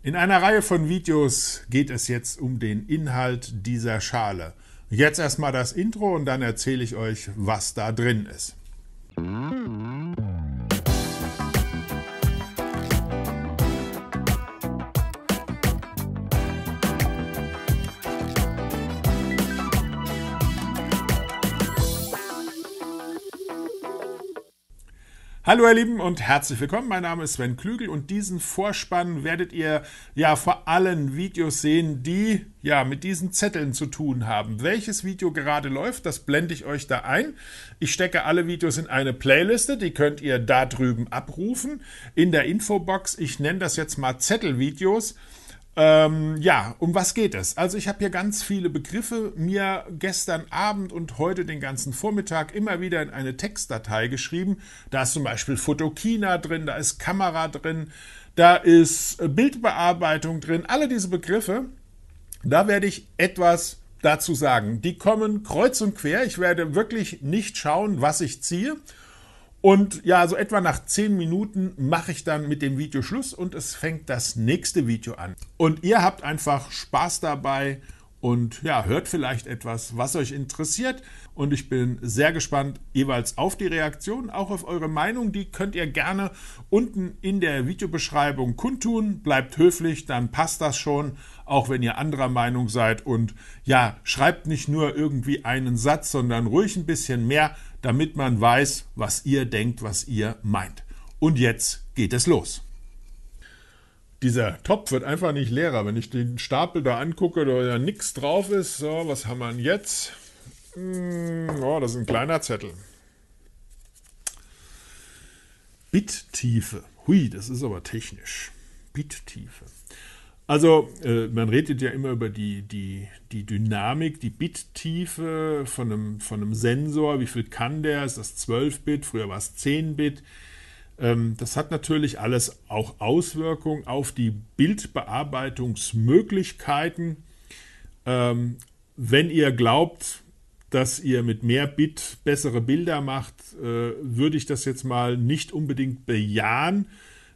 In einer Reihe von Videos geht es jetzt um den Inhalt dieser Schale. Jetzt erstmal das Intro und dann erzähle ich euch, was da drin ist. Mhm. Hallo ihr Lieben und herzlich willkommen. Mein Name ist Sven Klügel und diesen Vorspann werdet ihr ja vor allen Videos sehen, die ja mit diesen Zetteln zu tun haben. Welches Video gerade läuft, das blende ich euch da ein. Ich stecke alle Videos in eine Playliste, die könnt ihr da drüben abrufen in der Infobox. Ich nenne das jetzt mal Zettelvideos. Ähm, ja, um was geht es? Also ich habe hier ganz viele Begriffe mir gestern Abend und heute den ganzen Vormittag immer wieder in eine Textdatei geschrieben. Da ist zum Beispiel Fotokina drin, da ist Kamera drin, da ist äh, Bildbearbeitung drin. Alle diese Begriffe, da werde ich etwas dazu sagen. Die kommen kreuz und quer. Ich werde wirklich nicht schauen, was ich ziehe und ja, so etwa nach zehn Minuten mache ich dann mit dem Video Schluss und es fängt das nächste Video an. Und ihr habt einfach Spaß dabei und ja, hört vielleicht etwas, was euch interessiert. Und ich bin sehr gespannt jeweils auf die Reaktion, auch auf eure Meinung. Die könnt ihr gerne unten in der Videobeschreibung kundtun. Bleibt höflich, dann passt das schon, auch wenn ihr anderer Meinung seid. Und ja, schreibt nicht nur irgendwie einen Satz, sondern ruhig ein bisschen mehr, damit man weiß, was ihr denkt, was ihr meint. Und jetzt geht es los dieser Topf wird einfach nicht leerer. Wenn ich den Stapel da angucke, da ja nichts drauf ist, so, was haben wir denn jetzt? Hm, oh, das ist ein kleiner Zettel. Bittiefe. Hui, das ist aber technisch. Bittiefe. Also, äh, man redet ja immer über die, die, die Dynamik, die Bittiefe von einem, von einem Sensor. Wie viel kann der? Ist das 12-Bit? Früher war es 10-Bit. Ähm, das hat natürlich alles auch Auswirkungen auf die Bildbearbeitungsmöglichkeiten. Ähm, wenn ihr glaubt, dass ihr mit mehr Bit bessere Bilder macht, äh, würde ich das jetzt mal nicht unbedingt bejahen.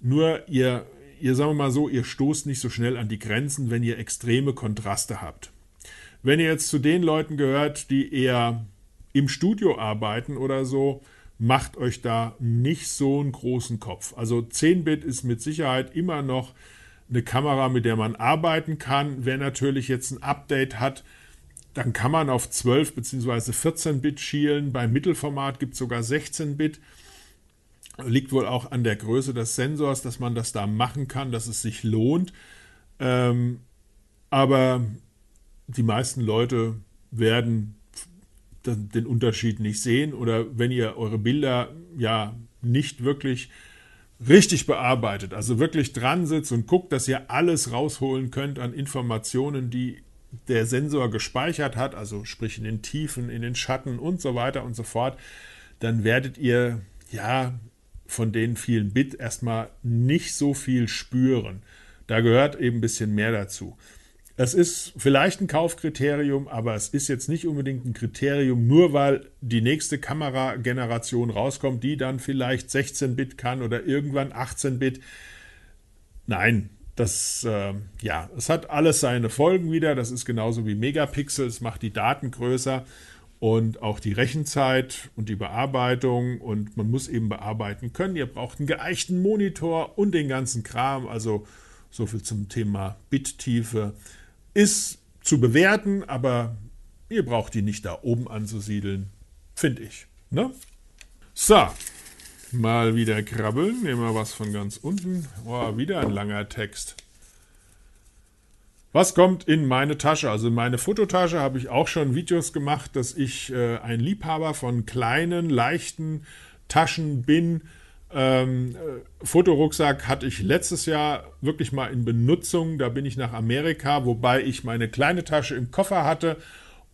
Nur ihr, ihr sagen wir mal so, ihr stoßt nicht so schnell an die Grenzen, wenn ihr extreme Kontraste habt. Wenn ihr jetzt zu den Leuten gehört, die eher im Studio arbeiten oder so, macht euch da nicht so einen großen Kopf. Also 10-Bit ist mit Sicherheit immer noch eine Kamera, mit der man arbeiten kann. Wer natürlich jetzt ein Update hat, dann kann man auf 12 bzw. 14-Bit schielen. Beim Mittelformat gibt es sogar 16-Bit. Liegt wohl auch an der Größe des Sensors, dass man das da machen kann, dass es sich lohnt. Ähm, aber die meisten Leute werden den Unterschied nicht sehen oder wenn ihr eure Bilder ja nicht wirklich richtig bearbeitet, also wirklich dran sitzt und guckt, dass ihr alles rausholen könnt an Informationen, die der Sensor gespeichert hat, also sprich in den Tiefen, in den Schatten und so weiter und so fort, dann werdet ihr ja von den vielen Bit erstmal nicht so viel spüren. Da gehört eben ein bisschen mehr dazu. Es ist vielleicht ein Kaufkriterium, aber es ist jetzt nicht unbedingt ein Kriterium, nur weil die nächste Kamerageneration rauskommt, die dann vielleicht 16-Bit kann oder irgendwann 18-Bit. Nein, das, äh, ja, es hat alles seine Folgen wieder. Das ist genauso wie Megapixel. Es macht die Daten größer und auch die Rechenzeit und die Bearbeitung. Und man muss eben bearbeiten können. Ihr braucht einen geeichten Monitor und den ganzen Kram. Also so viel zum Thema Bittiefe. tiefe ist zu bewerten, aber ihr braucht die nicht da oben anzusiedeln, finde ich. Ne? So, mal wieder krabbeln. Nehmen wir was von ganz unten. Oh, wieder ein langer Text. Was kommt in meine Tasche? Also in meine Fototasche habe ich auch schon Videos gemacht, dass ich äh, ein Liebhaber von kleinen, leichten Taschen bin, ähm, äh, Fotorucksack hatte ich letztes Jahr wirklich mal in Benutzung. Da bin ich nach Amerika, wobei ich meine kleine Tasche im Koffer hatte,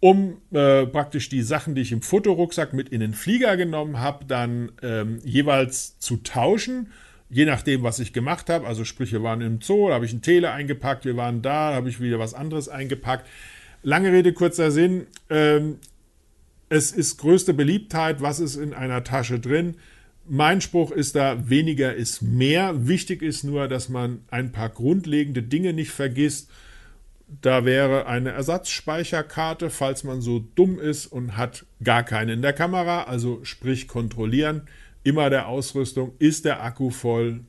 um äh, praktisch die Sachen, die ich im Fotorucksack mit in den Flieger genommen habe, dann ähm, jeweils zu tauschen. Je nachdem, was ich gemacht habe. Also sprich, wir waren im Zoo, da habe ich einen Tele eingepackt, wir waren da, da habe ich wieder was anderes eingepackt. Lange Rede, kurzer Sinn. Ähm, es ist größte Beliebtheit, was ist in einer Tasche drin mein Spruch ist da, weniger ist mehr. Wichtig ist nur, dass man ein paar grundlegende Dinge nicht vergisst. Da wäre eine Ersatzspeicherkarte, falls man so dumm ist und hat gar keine in der Kamera, also sprich kontrollieren. Immer der Ausrüstung, ist der Akku voll?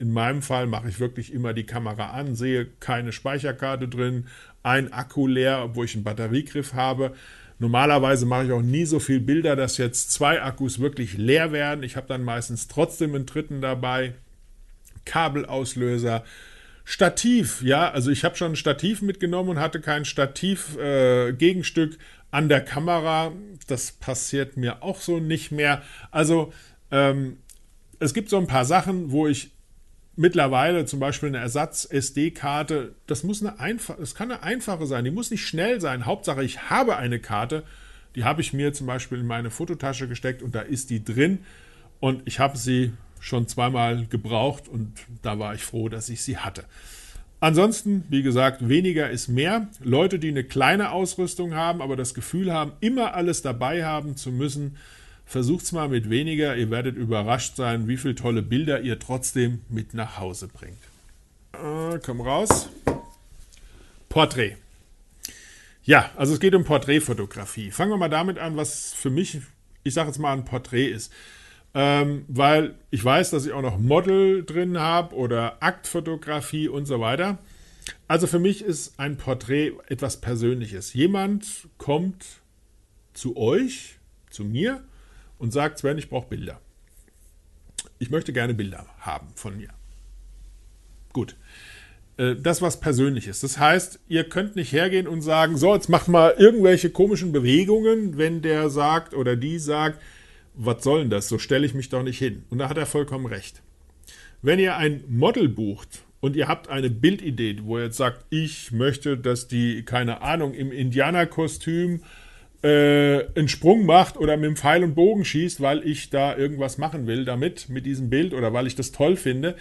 In meinem Fall mache ich wirklich immer die Kamera an, sehe keine Speicherkarte drin, ein Akku leer, obwohl ich einen Batteriegriff habe. Normalerweise mache ich auch nie so viel Bilder, dass jetzt zwei Akkus wirklich leer werden. Ich habe dann meistens trotzdem einen dritten dabei. Kabelauslöser, Stativ, ja, also ich habe schon ein Stativ mitgenommen und hatte kein Stativ-Gegenstück äh, an der Kamera. Das passiert mir auch so nicht mehr. Also ähm, es gibt so ein paar Sachen, wo ich mittlerweile zum Beispiel eine Ersatz-SD-Karte, das muss eine einfache, das kann eine einfache sein, die muss nicht schnell sein. Hauptsache, ich habe eine Karte, die habe ich mir zum Beispiel in meine Fototasche gesteckt und da ist die drin und ich habe sie schon zweimal gebraucht und da war ich froh, dass ich sie hatte. Ansonsten, wie gesagt, weniger ist mehr. Leute, die eine kleine Ausrüstung haben, aber das Gefühl haben, immer alles dabei haben zu müssen, Versucht's mal mit weniger, ihr werdet überrascht sein, wie viele tolle Bilder ihr trotzdem mit nach Hause bringt. Äh, komm raus. Porträt. Ja, also es geht um Porträtfotografie. Fangen wir mal damit an, was für mich, ich sage jetzt mal, ein Porträt ist. Ähm, weil ich weiß, dass ich auch noch Model drin habe oder Aktfotografie und so weiter. Also für mich ist ein Porträt etwas Persönliches. Jemand kommt zu euch, zu mir und sagt, Sven, ich brauche Bilder. Ich möchte gerne Bilder haben von mir. Gut. Äh, das was Persönliches. Das heißt, ihr könnt nicht hergehen und sagen, so, jetzt macht mal irgendwelche komischen Bewegungen, wenn der sagt oder die sagt, was soll denn das? So stelle ich mich doch nicht hin. Und da hat er vollkommen recht. Wenn ihr ein Model bucht und ihr habt eine Bildidee, wo ihr jetzt sagt, ich möchte, dass die, keine Ahnung, im Indianerkostüm äh, äh, einen Sprung macht oder mit dem Pfeil und Bogen schießt, weil ich da irgendwas machen will damit, mit diesem Bild oder weil ich das toll finde,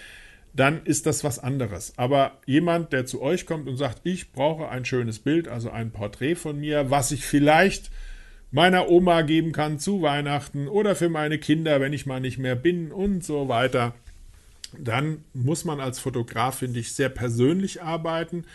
dann ist das was anderes. Aber jemand, der zu euch kommt und sagt, ich brauche ein schönes Bild, also ein Porträt von mir, was ich vielleicht meiner Oma geben kann zu Weihnachten oder für meine Kinder, wenn ich mal nicht mehr bin und so weiter, dann muss man als Fotograf, finde ich, sehr persönlich arbeiten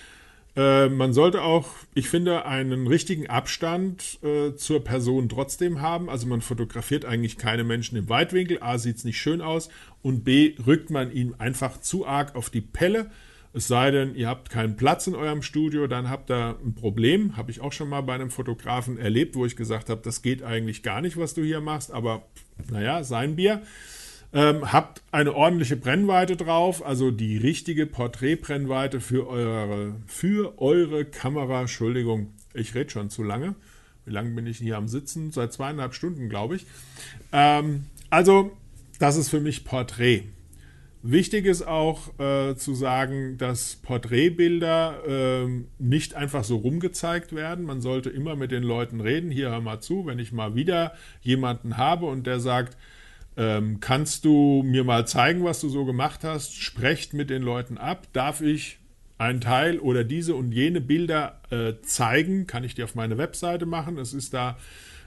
äh, man sollte auch, ich finde, einen richtigen Abstand äh, zur Person trotzdem haben. Also man fotografiert eigentlich keine Menschen im Weitwinkel. A, sieht es nicht schön aus und B, rückt man ihnen einfach zu arg auf die Pelle. Es sei denn, ihr habt keinen Platz in eurem Studio, dann habt ihr ein Problem. Habe ich auch schon mal bei einem Fotografen erlebt, wo ich gesagt habe, das geht eigentlich gar nicht, was du hier machst, aber naja, sein Bier. Ähm, habt eine ordentliche Brennweite drauf, also die richtige Porträtbrennweite für eure, für eure Kamera. Entschuldigung, ich rede schon zu lange. Wie lange bin ich hier am Sitzen? Seit zweieinhalb Stunden, glaube ich. Ähm, also, das ist für mich Porträt. Wichtig ist auch äh, zu sagen, dass Porträtbilder äh, nicht einfach so rumgezeigt werden. Man sollte immer mit den Leuten reden. Hier hör mal zu, wenn ich mal wieder jemanden habe und der sagt, ähm, kannst du mir mal zeigen, was du so gemacht hast? Sprecht mit den Leuten ab. Darf ich einen Teil oder diese und jene Bilder äh, zeigen? Kann ich die auf meine Webseite machen? Es ist da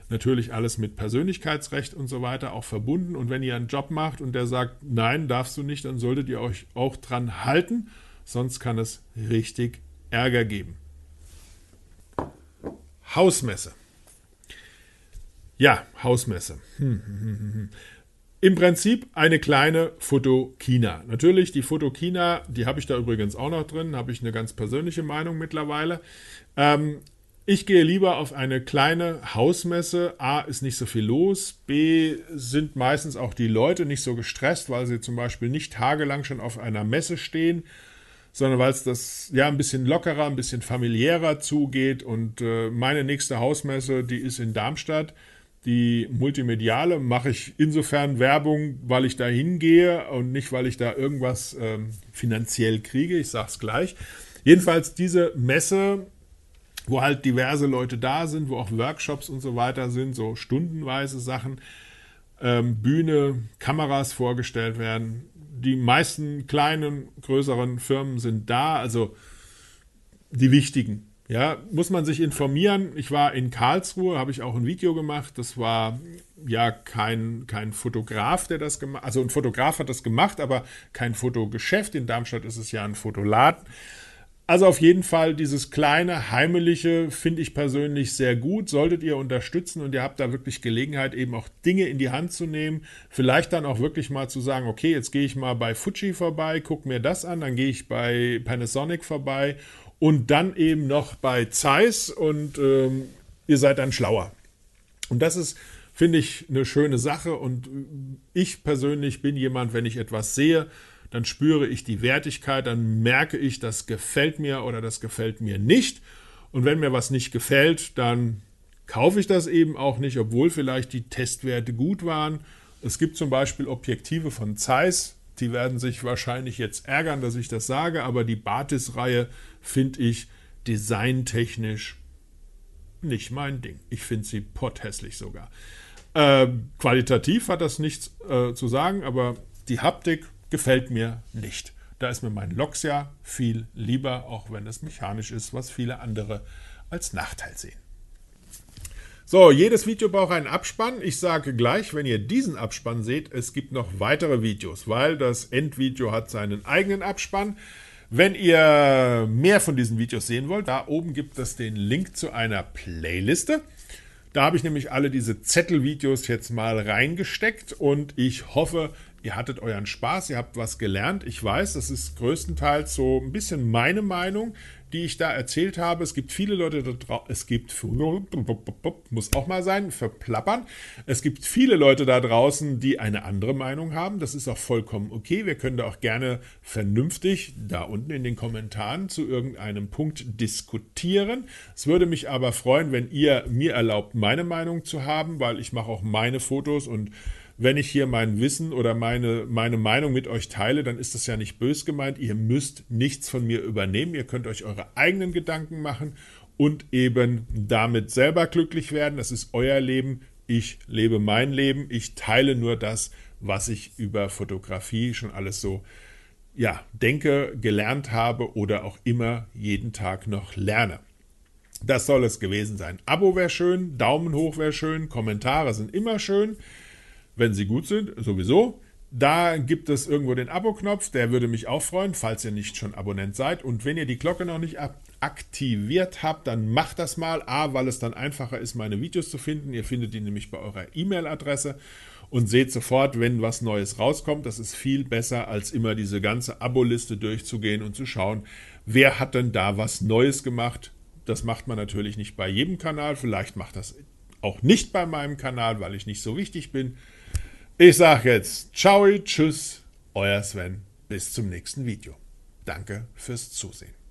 natürlich alles mit Persönlichkeitsrecht und so weiter auch verbunden. Und wenn ihr einen Job macht und der sagt, nein, darfst du nicht, dann solltet ihr euch auch dran halten, sonst kann es richtig Ärger geben. Hausmesse. Ja, Hausmesse. Hm, hm, hm, hm, hm. Im Prinzip eine kleine Fotokina. Natürlich, die Fotokina, die habe ich da übrigens auch noch drin, habe ich eine ganz persönliche Meinung mittlerweile. Ähm, ich gehe lieber auf eine kleine Hausmesse. A ist nicht so viel los. B sind meistens auch die Leute nicht so gestresst, weil sie zum Beispiel nicht tagelang schon auf einer Messe stehen, sondern weil es das ja ein bisschen lockerer, ein bisschen familiärer zugeht. Und äh, meine nächste Hausmesse, die ist in Darmstadt. Die multimediale mache ich insofern Werbung, weil ich da hingehe und nicht, weil ich da irgendwas ähm, finanziell kriege. Ich sage es gleich. Jedenfalls diese Messe, wo halt diverse Leute da sind, wo auch Workshops und so weiter sind, so stundenweise Sachen, ähm, Bühne, Kameras vorgestellt werden. Die meisten kleinen, größeren Firmen sind da, also die wichtigen ja, muss man sich informieren. Ich war in Karlsruhe, habe ich auch ein Video gemacht. Das war ja kein, kein Fotograf, der das gemacht Also ein Fotograf hat das gemacht, aber kein Fotogeschäft. In Darmstadt ist es ja ein Fotoladen. Also auf jeden Fall dieses kleine, heimliche finde ich persönlich sehr gut. Solltet ihr unterstützen und ihr habt da wirklich Gelegenheit, eben auch Dinge in die Hand zu nehmen. Vielleicht dann auch wirklich mal zu sagen, okay, jetzt gehe ich mal bei Fuji vorbei, gucke mir das an, dann gehe ich bei Panasonic vorbei und dann eben noch bei Zeiss und ähm, ihr seid dann schlauer. Und das ist, finde ich, eine schöne Sache. Und äh, ich persönlich bin jemand, wenn ich etwas sehe, dann spüre ich die Wertigkeit, dann merke ich, das gefällt mir oder das gefällt mir nicht. Und wenn mir was nicht gefällt, dann kaufe ich das eben auch nicht, obwohl vielleicht die Testwerte gut waren. Es gibt zum Beispiel Objektive von Zeiss, die werden sich wahrscheinlich jetzt ärgern, dass ich das sage, aber die Batis-Reihe finde ich designtechnisch nicht mein Ding. Ich finde sie potthässlich sogar. Äh, qualitativ hat das nichts äh, zu sagen, aber die Haptik gefällt mir nicht. Da ist mir mein Loxia viel lieber, auch wenn es mechanisch ist, was viele andere als Nachteil sehen. So, jedes Video braucht einen Abspann. Ich sage gleich, wenn ihr diesen Abspann seht, es gibt noch weitere Videos, weil das Endvideo hat seinen eigenen Abspann. Wenn ihr mehr von diesen Videos sehen wollt, da oben gibt es den Link zu einer Playliste. Da habe ich nämlich alle diese Zettelvideos jetzt mal reingesteckt und ich hoffe, ihr hattet euren Spaß, ihr habt was gelernt. Ich weiß, das ist größtenteils so ein bisschen meine Meinung, die ich da erzählt habe. Es gibt viele Leute da draußen, es gibt, muss auch mal sein, verplappern. Es gibt viele Leute da draußen, die eine andere Meinung haben. Das ist auch vollkommen okay. Wir können da auch gerne vernünftig da unten in den Kommentaren zu irgendeinem Punkt diskutieren. Es würde mich aber freuen, wenn ihr mir erlaubt, meine Meinung zu haben, weil ich mache auch meine Fotos und wenn ich hier mein Wissen oder meine, meine Meinung mit euch teile, dann ist das ja nicht bös gemeint. Ihr müsst nichts von mir übernehmen. Ihr könnt euch eure eigenen Gedanken machen und eben damit selber glücklich werden. Das ist euer Leben. Ich lebe mein Leben. Ich teile nur das, was ich über Fotografie schon alles so ja, denke, gelernt habe oder auch immer jeden Tag noch lerne. Das soll es gewesen sein. Abo wäre schön, Daumen hoch wäre schön, Kommentare sind immer schön wenn sie gut sind, sowieso. Da gibt es irgendwo den Abo-Knopf, der würde mich auch freuen, falls ihr nicht schon Abonnent seid. Und wenn ihr die Glocke noch nicht aktiviert habt, dann macht das mal. A, weil es dann einfacher ist, meine Videos zu finden. Ihr findet die nämlich bei eurer E-Mail-Adresse und seht sofort, wenn was Neues rauskommt. Das ist viel besser, als immer diese ganze Abo-Liste durchzugehen und zu schauen, wer hat denn da was Neues gemacht. Das macht man natürlich nicht bei jedem Kanal. Vielleicht macht das auch nicht bei meinem Kanal, weil ich nicht so wichtig bin. Ich sage jetzt ciao, tschüss, euer Sven. Bis zum nächsten Video. Danke fürs Zusehen.